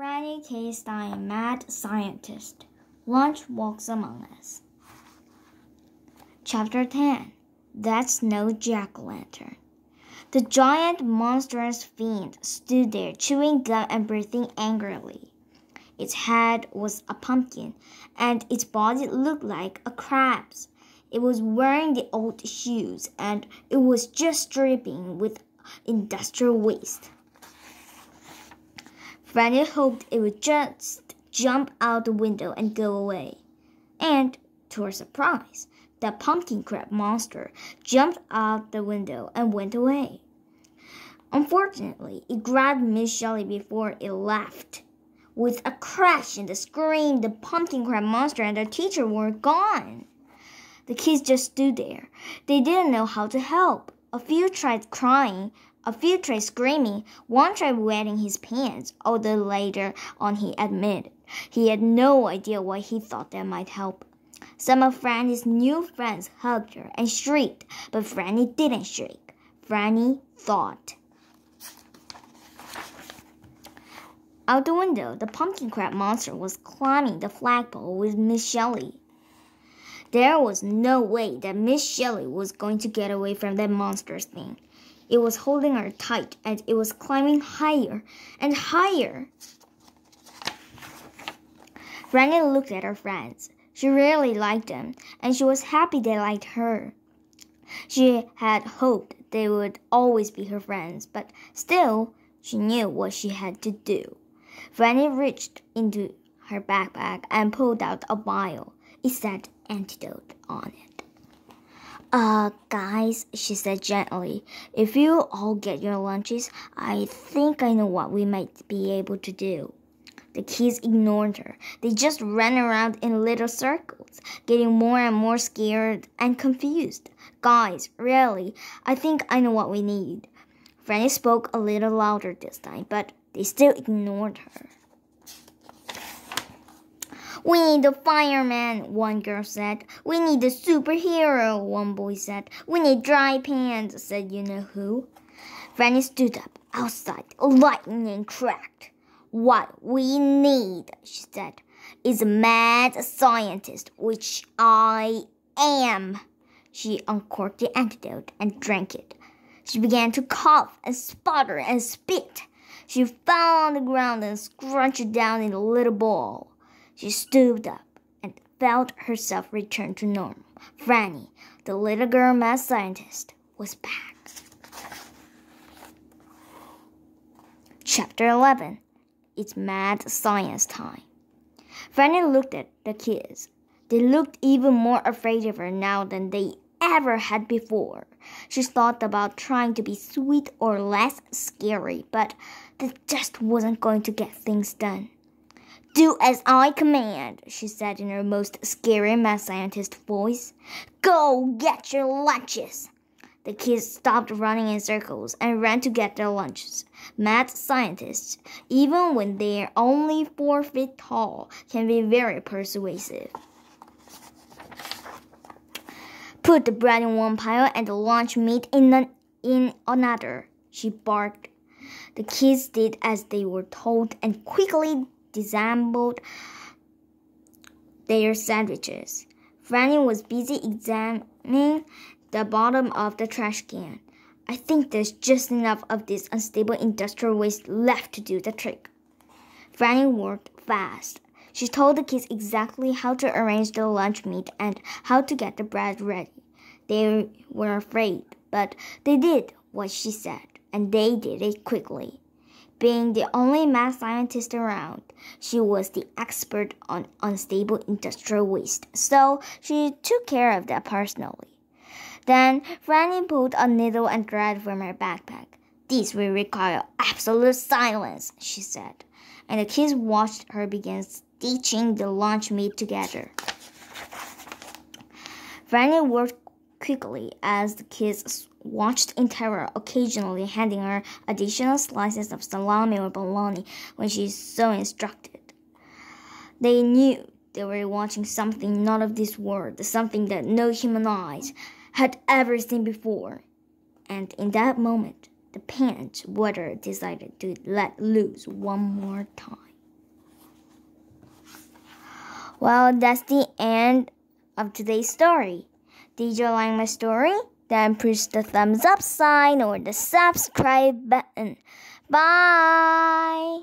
Franny K. a Mad Scientist. Lunch Walks Among Us. Chapter 10 That's No Jack o Lantern. The giant, monstrous fiend stood there, chewing gum and breathing angrily. Its head was a pumpkin, and its body looked like a crab's. It was wearing the old shoes, and it was just dripping with industrial waste. Granny hoped it would just jump out the window and go away. And, to her surprise, the pumpkin crab monster jumped out the window and went away. Unfortunately, it grabbed Miss Shelley before it left. With a crash and a scream, the pumpkin crab monster and their teacher were gone. The kids just stood there. They didn't know how to help. A few tried crying, a few tried screaming, one tried wetting his pants, although later on he admitted he had no idea why he thought that might help. Some of Franny's new friends hugged her and shrieked, but Franny didn't shriek. Franny thought. Out the window, the pumpkin crab monster was climbing the flagpole with Miss Shelley. There was no way that Miss Shelley was going to get away from that monster's thing. It was holding her tight and it was climbing higher and higher. Ranga looked at her friends. She really liked them, and she was happy they liked her. She had hoped they would always be her friends, but still, she knew what she had to do. Fanny reached into her backpack and pulled out a vial. It said antidote on it. Uh, guys, she said gently, if you all get your lunches, I think I know what we might be able to do. The kids ignored her. They just ran around in little circles, getting more and more scared and confused. Guys, really, I think I know what we need. Franny spoke a little louder this time, but they still ignored her. We need a fireman, one girl said. We need a superhero, one boy said. We need dry pants, said you know who. Franny stood up. Outside, lightning cracked. What we need, she said, is a mad scientist, which I am. She uncorked the antidote and drank it. She began to cough and sputter and spit. She fell on the ground and scrunched down in a little ball. She stooped up and felt herself return to normal. Franny, the little girl math scientist, was back. Chapter 11 It's Mad Science Time. Franny looked at the kids. They looked even more afraid of her now than they ever had before. She thought about trying to be sweet or less scary, but that just wasn't going to get things done. Do as I command, she said in her most scary mad scientist voice. Go get your lunches. The kids stopped running in circles and ran to get their lunches. Mad scientists, even when they are only four feet tall, can be very persuasive. Put the bread in one pile and the lunch meat in, an, in another, she barked. The kids did as they were told and quickly disassembled their sandwiches. Franny was busy examining the bottom of the trash can. I think there's just enough of this unstable industrial waste left to do the trick. Franny worked fast. She told the kids exactly how to arrange the lunch meat and how to get the bread ready. They were afraid, but they did what she said, and they did it quickly. Being the only mad scientist around, she was the expert on unstable industrial waste, so she took care of that personally. Then Franny pulled a needle and thread from her backpack. This will require absolute silence, she said, and the kids watched her begin stitching the lunch meat together. Franny worked quickly as the kids watched in terror, occasionally handing her additional slices of salami or bologna when she so instructed. They knew they were watching something not of this world, something that no human eyes had ever seen before. And in that moment, the pant water decided to let loose one more time. Well, that's the end of today's story. Did you like my story? Then push the thumbs up sign or the subscribe button. Bye!